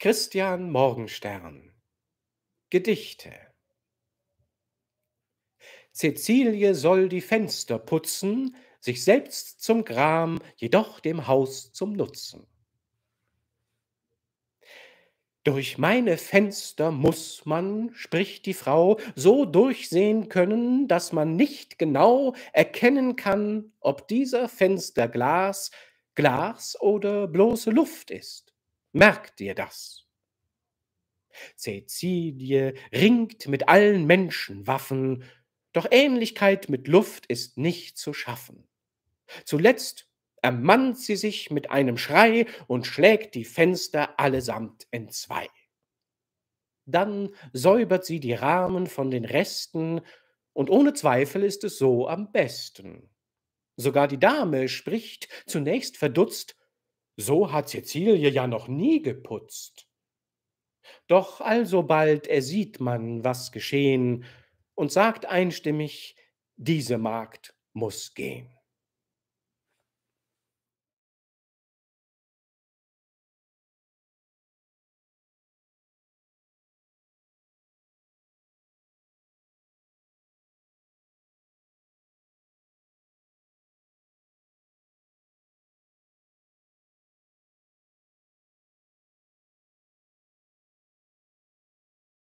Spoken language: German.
Christian Morgenstern Gedichte Cäcilie soll die Fenster putzen, sich selbst zum Gram, jedoch dem Haus zum Nutzen. Durch meine Fenster muß man, spricht die Frau, so durchsehen können, dass man nicht genau erkennen kann, ob dieser Fensterglas Glas oder bloße Luft ist. Merkt ihr das? Cäcilie ringt mit allen Menschenwaffen, doch Ähnlichkeit mit Luft ist nicht zu schaffen. Zuletzt ermannt sie sich mit einem Schrei und schlägt die Fenster allesamt entzwei. Dann säubert sie die Rahmen von den Resten, und ohne Zweifel ist es so am besten. Sogar die Dame spricht zunächst verdutzt so hat Cäcilie ja noch nie geputzt. Doch alsobald ersieht man, was geschehen, und sagt einstimmig, diese Magd muß gehen.